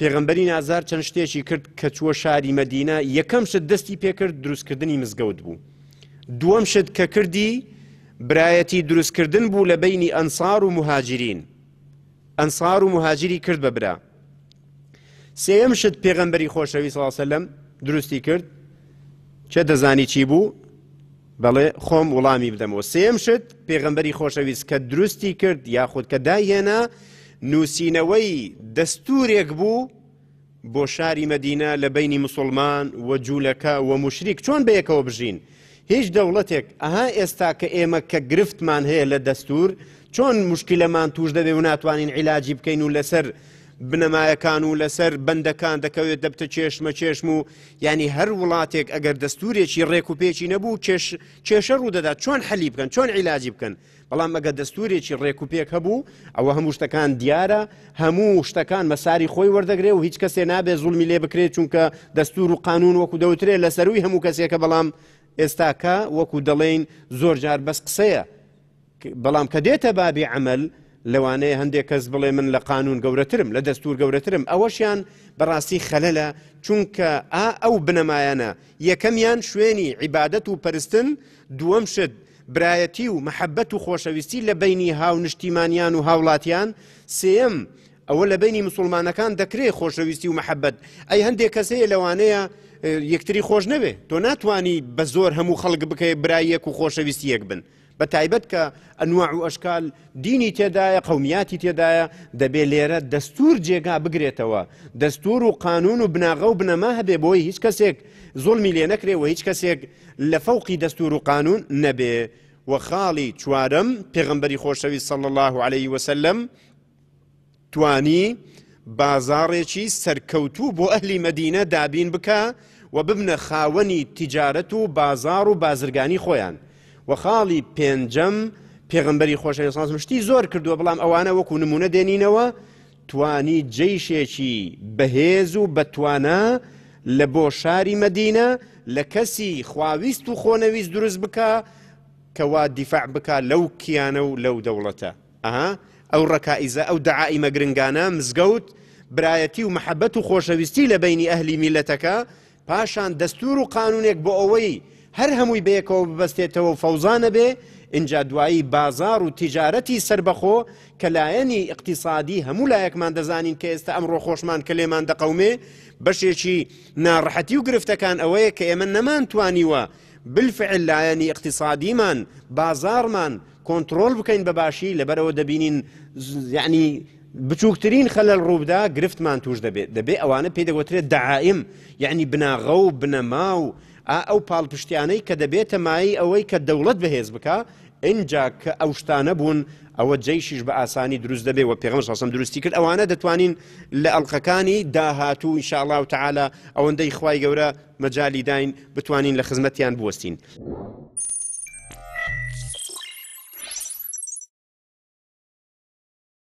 پێغمبەری نازار چەند شتێکی کرد کە چووە شاری مەدینە یەکەم شت دەستی پێکرد دروستکردنی مزگەوت بوو دووەم شت کە کردی برایەتی دروستکردن بوو لە بینی ئەنسار و مهاجرین ئەنسار و مهاجری کرد بە برا سێم شت پێغمبەری خۆشەوی سەلام دروستی کرد چه دەزانی چی بوو بەڵێ خۆم وڵامی بدەمەوە سێم شت پێغمبەری خۆشەویست کە دروستی کرد یاخود کە داهێنا نووسینەوەی دەستورێک بوو بۆ شاری مەدینە لە بینی مسلمان و جوولەکە و مشریک چۆن بەیەکەوە بژین هیچ دەوڵەتێک ئەها ئێستا کە ئێمە کە گرفتمان هەیە لە دەستور چۆن مشکلەمان توش دەبێ و ناتوانین عیلاجی بکەین و لەسەر بنەمایەکان و لەسەر بەندەکان دەکەوێت دەبتە چێشمە چێشم و ینی هەر وڵاتێک ئەگەر دەستورێکی ڕێکوپێکی نەبوو کێشە ڕوودەدا چۆن حەلی بکەن چۆن عیلاجی بکەن بەڵام ئەگە دەستورێکی ڕێکوپێک هەبوو ئەوە هەموو شتەکان دیارە هەموو شتەکان مەساری خۆی وەردەگرێ و هیچ کەسێ نابێ زوڵمی لێ بکرێت چونکە دەستور و قانون وەکو دەوترێ لەسەروی هەموو کەسێکە بەڵام ئێستاکە وەکو دەڵێن زۆر جار بەس قسەیە بەڵام کە دێتە بابی عمل لەوانەیە هەندێک کەس بڵێ من لە قانون گەورەترم لە دەستور گەورەترم ئەوەشیان بەڕاستی خەلەلە چونکە ئا ئەو بنەمایانە یەکەمیان شوێنی عیبادەت و پەرستن دووەم شت برایەتی و محەبەت و خۆشەویستی لە بینی هاو نیشتیمانیان و هاوڵاتیان سێم ئەوە لە بینی مسلمانەکان دەکرێت خۆشەویستی و محەبەت ئەی هەندێک کەسەیە لەوانەیە یەکتری خۆش نەبێ تۆ ناتانی بە زۆر هەموو خەڵک بکەی برایەک و خۆشەویستی یەک بن بە تایبەت کە ئەنوع و ئەشکال دینی تێدایە قومیاتی تێدایە دەبێ لێرە دەستور جێگا بگرێتەوە دەستور و قانون و بناغە و بنەما هەبێ بۆی هیچ کەسێک زۆڵمی لێ نەکرێەوە هیچ کەسێک لە فەوقی دەستور و قانون نەبێ و خاڵی چوارم پێغمبەری خۆشەوی سەڵ الله عليه وسلم توانی بازارێکی سەرکەوتوو بۆ ئەهلی مەدینە دابین بکە و ببنە خاوەنی تیجارەت و بازار و بازرگانی خۆیان و خاڵی پێنجەم پێغمبەری خۆشەویسانس مشتی زۆر کردووە بەڵام ئەوانە وەکو نمونە دێنینەوە توانی جێیشێکی بەهێز و بەتوانە لە بۆ شاری مدینە لە کەسی خواویست و خۆنەویست دروست بکە کەوا دیفاع بک لەو کیانە و لەو دەوڵەتە ئەها ئەو ڕکائیزە ئەو دعائیمە گرنگانە مزگەوت برایەتی و محەبەت و خۆشەویستی لە بینی ئەهلی میلەتەکە پاشان دەستور و قانونێک بۆ ئەوەی هەر هەمووی بەیەکەوە ببەستێتەوە فەوزانە بێ اینجا دوایی بازار و تیجارەتی سربەخۆ کەلایەنی اقتصادی هەموو لایەکمان دەزانین کە ئێستا ئەمڕۆ خۆشمان کلێمان دەقومێ بەشێکی ناڕەحەتی و گرفتەکان ئەوەیە کە ئێمە نەمانتوانیوە بالفعل لایەنی اقتصادیمان بازارمان کۆنتترۆل بکەین بەباشی لەبەرەوە دەبینین یعنی بچووکترین خەلل ڕووبدا گرفتمان توش دەبێت دەبێت ئەوانە پێدەگوترێت داعائم یعنی بناغە و بنەما و ئەو پاڵپشتیانەی کە دەبێتە مای ئەوەی کە دەوڵەت بەهێز بکە اینجا کە ئەو شتانە بوون ئەوە جەیشیش بە ئاسانی دروست دەبێت و پێغم ساسم درستی کرد ئەوانە دەتوانین لە ئەڵلقەکانی داهاتوو انشاءڵاو تعاالە ئەوەندەی خی گەورە مەجای داین بتوانین لە خزمەتیان بوەستین.